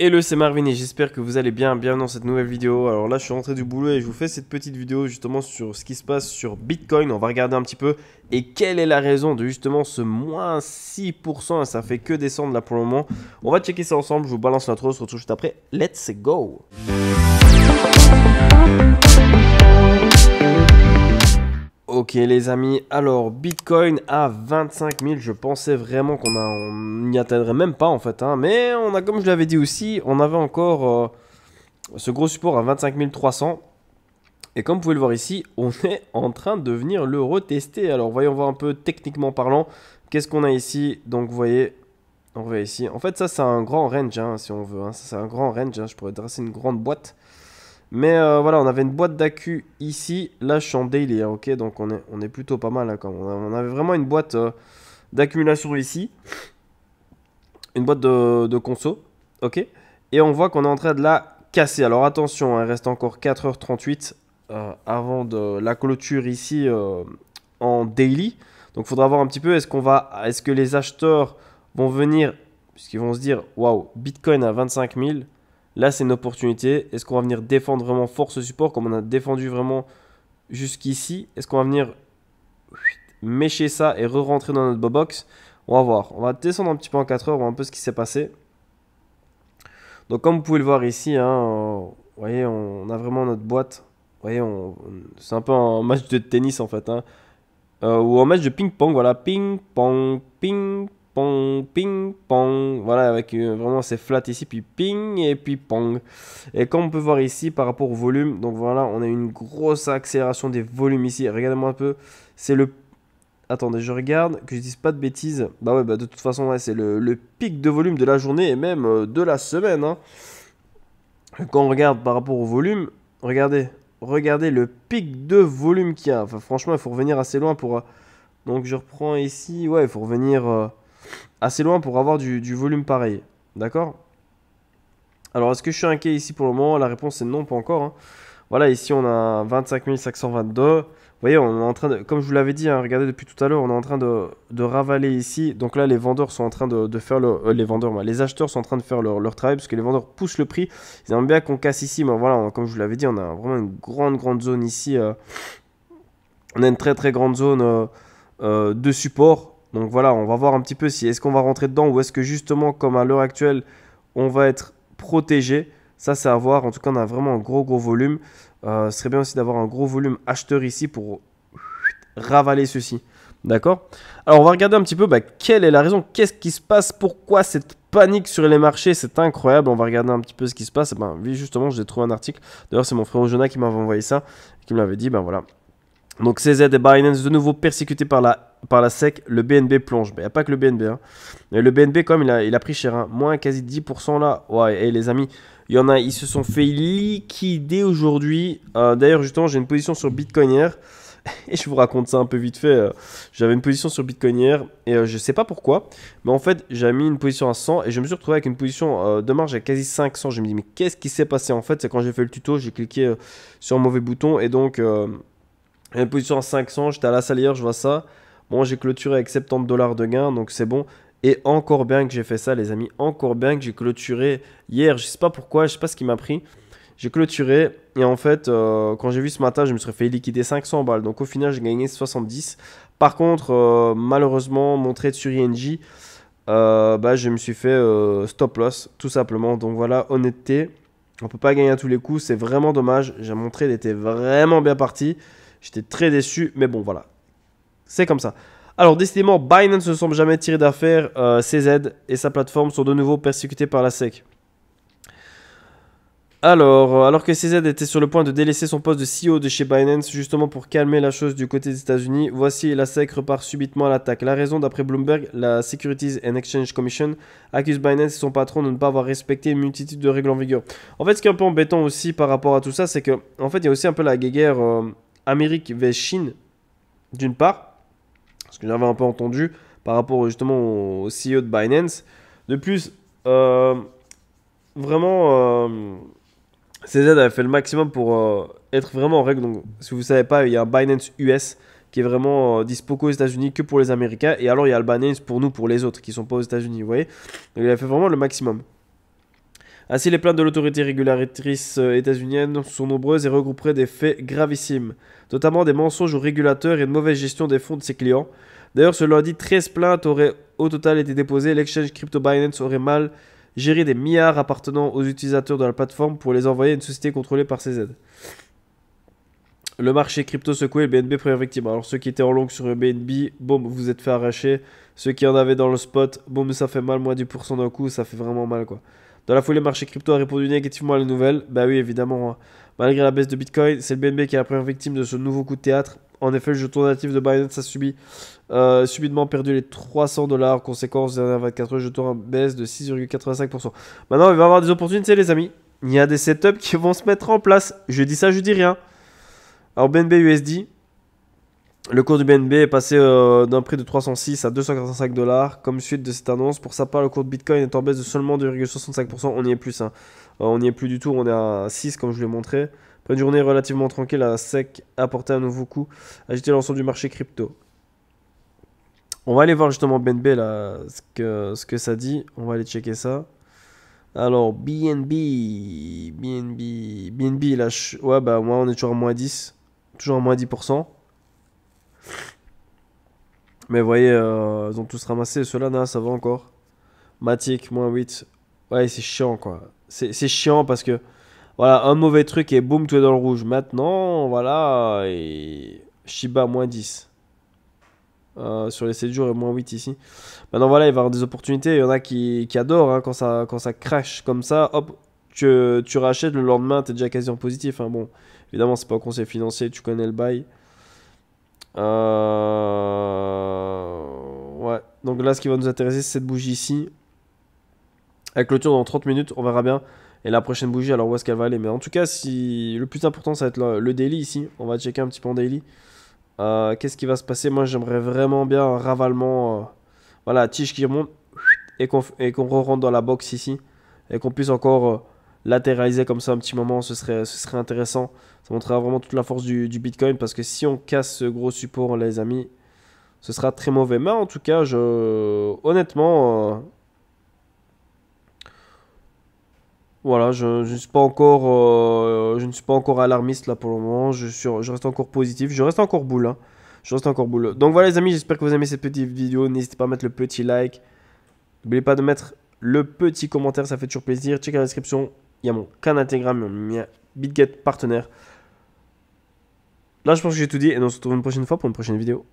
Hello c'est Marvin et j'espère que vous allez bien, bienvenue dans cette nouvelle vidéo. Alors là je suis rentré du boulot et je vous fais cette petite vidéo justement sur ce qui se passe sur Bitcoin. On va regarder un petit peu et quelle est la raison de justement ce moins 6% et ça fait que descendre là pour le moment. On va checker ça ensemble, je vous balance l'intro, on se retrouve juste après. Let's go Ok les amis, alors Bitcoin à 25 000, je pensais vraiment qu'on n'y atteindrait même pas en fait, hein. mais on a comme je l'avais dit aussi, on avait encore euh, ce gros support à 25 300, et comme vous pouvez le voir ici, on est en train de venir le retester, alors voyons voir un peu techniquement parlant, qu'est-ce qu'on a ici, donc vous voyez, on revient ici, en fait ça c'est un grand range hein, si on veut, hein. c'est un grand range, je pourrais dresser une grande boîte, mais euh, voilà, on avait une boîte d'accu ici. Là, je suis en daily, hein, ok Donc, on est, plutôt pas mal. Hein, quand on, avait vraiment une boîte euh, d'accumulation ici. Une boîte de, conso, ok Et on voit qu'on est en train de la casser. Alors, attention, hein, il reste encore 4h38 euh, avant de la clôture ici en daily. Donc, il faudra voir un petit peu, est-ce qu'on est-ce que les acheteurs vont venir, puisqu'ils vont se dire, waouh, Bitcoin à 25 000 Là, c'est une opportunité. Est-ce qu'on va venir défendre vraiment fort ce support comme on a défendu vraiment jusqu'ici Est-ce qu'on va venir mécher ça et re-rentrer dans notre box On va voir. On va descendre un petit peu en 4 heures, on un peu ce qui s'est passé. Donc, comme vous pouvez le voir ici, hein, vous voyez, on a vraiment notre boîte. Vous voyez, c'est un peu un match de tennis en fait. Hein. Euh, ou un match de ping-pong, voilà. Ping-pong, ping pong, ping, pong. Voilà, avec euh, vraiment c'est flat ici, puis ping et puis pong. Et comme on peut voir ici par rapport au volume, donc voilà, on a une grosse accélération des volumes ici. Regardez-moi un peu, c'est le... Attendez, je regarde, que je dise pas de bêtises. Bah ouais, bah de toute façon, c'est le, pic de volume de la journée et même euh, de la semaine. Hein. Quand on regarde par rapport au volume, regardez, regardez le pic de volume qu'il y a. Enfin, franchement, il faut revenir assez loin pour... Euh, donc je reprends ici, ouais, il faut revenir assez loin pour avoir du, volume pareil. D'accord Alors, est-ce que je suis inquiet ici pour le moment La réponse est non, pas encore. Hein. Voilà, ici on a 25 522. Vous voyez, on est en train de, comme je vous l'avais dit, hein, regardez depuis tout à l'heure, on est en train de, ravaler ici. Donc là, les vendeurs sont en train de, faire euh, les vendeurs, les acheteurs sont en train de faire leur, travail parce que les vendeurs poussent le prix. Ils aiment bien qu'on casse ici, mais voilà, comme je vous l'avais dit, on a vraiment une grande, grande zone ici. Euh. on a une très, très grande zone euh, de support donc voilà, on va voir un petit peu si est-ce qu'on va rentrer dedans ou est-ce que justement, comme à l'heure actuelle, on va être protégé. Ça, c'est à voir. En tout cas, on a vraiment un gros, gros volume. Euh, ce serait bien aussi d'avoir un gros volume acheteur ici pour ravaler ceci. D'accord Alors, on va regarder un petit peu bah, quelle est la raison, qu'est-ce qui se passe, pourquoi cette panique sur les marchés, c'est incroyable. On va regarder un petit peu ce qui se passe. Eh ben, justement, j'ai trouvé un article. D'ailleurs, c'est mon frère Jonah qui m'avait envoyé ça, qui me l'avait dit. Ben voilà. Donc, CZ et Binance de nouveau persécutés par la par la SEC, le BNB plonge. Mais il n'y a pas que le BNB. Hein. Le BNB, comme il a, il a pris cher, hein. moins quasi 10% là. Ouais, et les amis, il y en a, ils se sont fait liquider aujourd'hui. Euh, d'ailleurs, justement, j'ai une position sur Bitcoin hier. Et je vous raconte ça un peu vite fait. Euh. J'avais une position sur Bitcoin hier et euh, je sais pas pourquoi, mais en fait, j'avais mis une position à 100 et je me suis retrouvé avec une position de marge à quasi 500. Je me dis, mais qu'est-ce qui s'est passé En fait, c'est quand j'ai fait le tuto, j'ai cliqué sur un mauvais bouton et donc, une position à 500. J'étais à la salle je vois ça. Bon, j'ai clôturé avec 70 dollars de gain, donc c'est bon. Et encore bien que j'ai fait ça, les amis. Encore bien que j'ai clôturé hier. Je sais pas pourquoi, je sais pas ce qui m'a pris. J'ai clôturé et en fait, euh, quand j'ai vu ce matin, je me serais fait liquider 500 balles. Donc au final, j'ai gagné 70. Par contre, euh, malheureusement, mon trade sur ING, euh, bah, je me suis fait stop loss, tout simplement. Donc voilà, honnêteté, on peut pas gagner à tous les coups. C'est vraiment dommage. J'ai montré, il était vraiment bien parti. J'étais très déçu, mais bon, voilà. C'est comme ça. Alors, décidément, Binance ne semble jamais tirer d'affaire. Euh, CZ et sa plateforme sont de nouveau persécutés par la SEC. Alors, euh, alors que CZ était sur le point de délaisser son poste de CEO de chez Binance, justement pour calmer la chose du côté des États-Unis, voici la SEC repart subitement à l'attaque. La raison, d'après Bloomberg, la Securities and Exchange Commission accuse Binance et son patron de ne pas avoir respecté une multitude de règles en vigueur. En fait, ce qui est un peu embêtant aussi par rapport à tout ça, c'est que, en fait, il y a aussi un peu la guerre euh, Amérique Chine, d'une part, ce que j'avais un peu entendu par rapport justement au CEO de Binance. De plus, euh, vraiment, euh, CZ avait fait le maximum pour euh, être vraiment en règle. Donc, si vous ne savez pas, il y a un Binance US qui est vraiment euh, dispo qu'aux États-Unis, que pour les Américains. Et alors, il y a le Binance pour nous, pour les autres qui ne sont pas aux États-Unis, vous voyez. Donc, il a fait vraiment le maximum. Ainsi, les plaintes de l'autorité régulatrice euh, états-unienne sont nombreuses et regrouperaient des faits gravissimes, notamment des mensonges aux régulateurs et une mauvaise gestion des fonds de ses clients. D'ailleurs, ce lundi, 13 plaintes auraient au total été déposées. L'exchange crypto Binance aurait mal géré des milliards appartenant aux utilisateurs de la plateforme pour les envoyer à une société contrôlée par ses aides. Le marché crypto le BNB première victime. Alors ceux qui étaient en longue sur le BNB, boum, vous êtes fait arracher. Ceux qui en avaient dans le spot, boum, ça fait mal, moins pourcent d'un coup, ça fait vraiment mal quoi. Dans la foulée, le marché crypto a répondu négativement à la nouvelle. Bah oui, évidemment. Hein. Malgré la baisse de Bitcoin, c'est le BNB qui est la première victime de ce nouveau coup de théâtre. En effet, le jeton natif de Binance a subi, euh, subitement perdu les 300 dollars. En conséquence, dernières 24 heures, jeton a baisse de 6,85%. Maintenant, il va y avoir des opportunités, les amis. Il y a des setups qui vont se mettre en place. Je dis ça, je dis rien. Alors, BNB USD, le cours du BNB est passé euh, d'un prix de 306 à 285 dollars. Comme suite de cette annonce, pour sa part, le cours de Bitcoin est en baisse de seulement 2,65%. On n'y est plus, hein. euh, on n'y est plus du tout. On est à 6, comme je vous l'ai montré. une journée relativement tranquille, à SEC a un nouveau coup, agité l'ensemble du marché crypto. On va aller voir justement BNB là, ce que, ce que ça dit. On va aller checker ça. Alors, BNB, BNB, BNB, là, ouais, bah, moi, on est toujours à moins 10, toujours à moins 10%. Mais vous voyez, euh, ils ont tous ramassé. Celui-là ça va encore. Matic, moins 8. Ouais, c'est chiant, quoi. C'est chiant parce que, voilà, un mauvais truc et boum, Tout est dans le rouge. Maintenant, voilà, et Shiba, moins 10. Euh, sur les 7 jours et moins 8 ici. Maintenant, voilà, il va y avoir des opportunités. Il y en a qui, qui adorent hein, quand, ça, quand ça crash comme ça. Hop, tu, tu rachètes le lendemain, T'es déjà quasi en positif. Hein. Bon, évidemment, c'est pas un conseil financier, tu connais le bail. Euh, ouais. Donc là, ce qui va nous intéresser, c'est cette bougie ici. le clôture dans 30 minutes, on verra bien. Et la prochaine bougie, alors où est-ce qu'elle va aller Mais en tout cas, si le plus important, ça va être le, daily ici. On va checker un petit peu en daily. Euh, qu'est-ce qui va se passer Moi, j'aimerais vraiment bien un ravalement. Euh, voilà, tige qui remonte et qu'on re rentre dans la box ici. Et qu'on puisse encore latéraliser comme ça un petit moment, ce serait, ce serait intéressant. Ça montrera vraiment toute la force du, Bitcoin parce que si on casse ce gros support, les amis, ce sera très mauvais. Mais en tout cas, je, honnêtement, euh, voilà, je, ne suis pas encore, euh, je ne suis pas encore alarmiste là pour le moment. Je, je reste encore positif, je reste encore boule. Hein. Je reste encore boule. Donc voilà les amis, j'espère que vous aimez cette petite vidéo. N'hésitez pas à mettre le petit like. N'oubliez pas de mettre le petit commentaire, ça fait toujours plaisir. Check la description il y a mon canal et mon BitGet partenaire. Là, je pense que j'ai tout dit et on se retrouve une prochaine fois pour une prochaine vidéo.